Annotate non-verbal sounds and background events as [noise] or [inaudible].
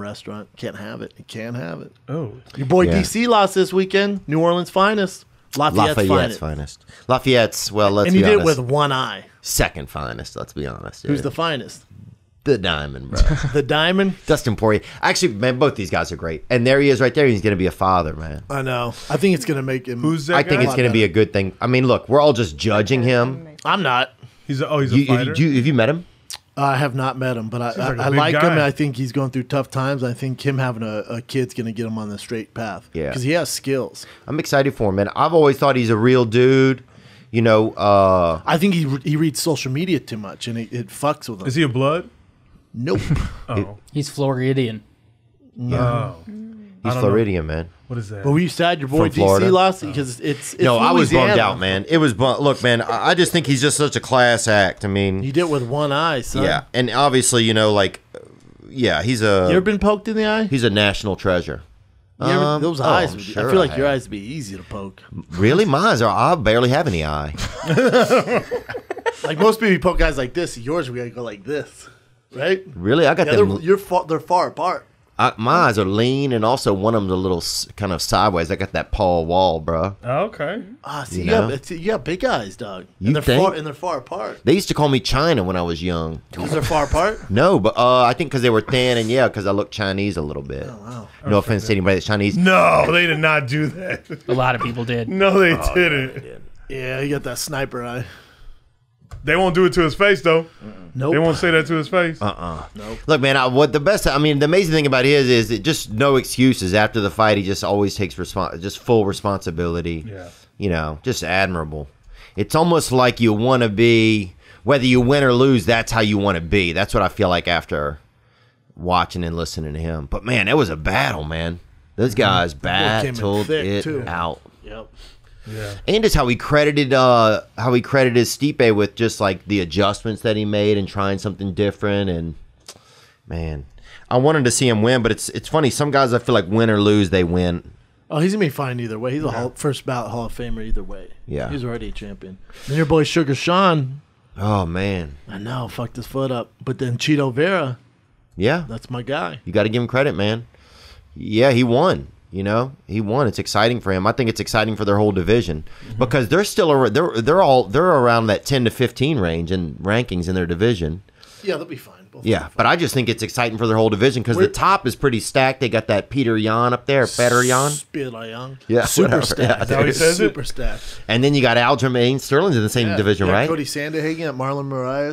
restaurant. Can't have it. can't have it. Oh, your boy yeah. DC lost this weekend. New Orleans finest. Lafayette's, Lafayette's finest. finest. Lafayette's. Well, let's and he did it with one eye. Second finest. Let's be honest. Dude. Who's the finest? The diamond, bro. [laughs] the diamond. Dustin Poirier. Actually, man, both these guys are great. And there he is, right there. He's going to be a father, man. I know. I think it's going to make him. Who's that? I guy? think it's going to be a good thing. I mean, look, we're all just judging him. I'm not. He's a, oh, he's a you, fighter. you, have you met him? I have not met him, but I, like, I like him. I think he's going through tough times. I think him having a, a kid's going to get him on the straight path. Yeah, because he has skills. I'm excited for him, and I've always thought he's a real dude. You know, uh, I think he re- he reads social media too much, and it, it fucks with him. Is he a blood? Nope. [laughs] oh, he's Floridian. No. Oh. He's Floridian, know. man. What is that? But were you sad your boy From Florida? DC lost because it's, it's no. Louisiana. I was bummed out, man. It was bummed. Look, man, I, I just think he's just such a class act. I mean, you did it with one eye, son. Yeah, and obviously, you know, like, yeah, he's a. You ever been poked in the eye? He's a national treasure. Ever, um, those oh, eyes, would be, sure I feel like your eyes would be easy to poke. Really, mine are. I barely have any eye. [laughs] like most people, poke guys like this. Yours, we gotta go like this, right? Really, I got yeah, them. You're far, they're far apart. I, my eyes are lean, and also one of them's a little kind of sideways. I got that Paul Wall, bro. Okay. Ah, see, you, you, you big eyes, dog. You and they're think? Far, and they're far apart. They used to call me China when I was young. Because they're far apart. [laughs] No, but uh, I think because they were thin, and yeah, because I look Chinese a little bit. Oh wow. No offense to anybody that's Chinese. No, they did not do that. a lot of people did. No, they oh, didn't. Yeah, did. yeah, you got that sniper eye. They won't do it to his face though. Mm -mm. Nope. They won't say that to his face. Uh uh-uh. uh nope. Look, man, I, what the best, I mean, the amazing thing about his is it just no excuses. After the fight, he just always takes respons- just full responsibility. Yeah. You know, just admirable. It's almost like you want to be, whether you win or lose, that's how you want to be. That's what I feel like after watching and listening to him. But man, that was a battle, man. Those mm-hmm. guys mm-hmm. battled it too. out. Yep. Yeah. And just how he credited uh how he credited Stipe with just like the adjustments that he made and trying something different and man. I wanted to see him win, but it's it's funny. Some guys I feel like win or lose, they win. Oh, he's gonna be fine either way. He's yeah. a Hall, first ballot Hall of Famer either way. Yeah, he's already a champion. And your boy Sugar Sean. Oh man, I know. Fucked his foot up, but then Cheeto Vera. Yeah, that's my guy. You got to give him credit, man. Yeah, he won. You know, he won. It's exciting for him. I think it's exciting for their whole division mm-hmm. because they're still they're they're all they're around that ten to fifteen range in rankings in their division. Yeah, they'll be fine. Both yeah, be fine. but I just think it's exciting for their whole division because the top is pretty stacked. They got that Peter Yan up there, Peter Yan, yeah, super stacked. Yeah, how he [laughs] says super stacked. And then you got Aljamain Sterling's in the same yeah. division, yeah, right? Cody Sandhagen, Marlon Marias.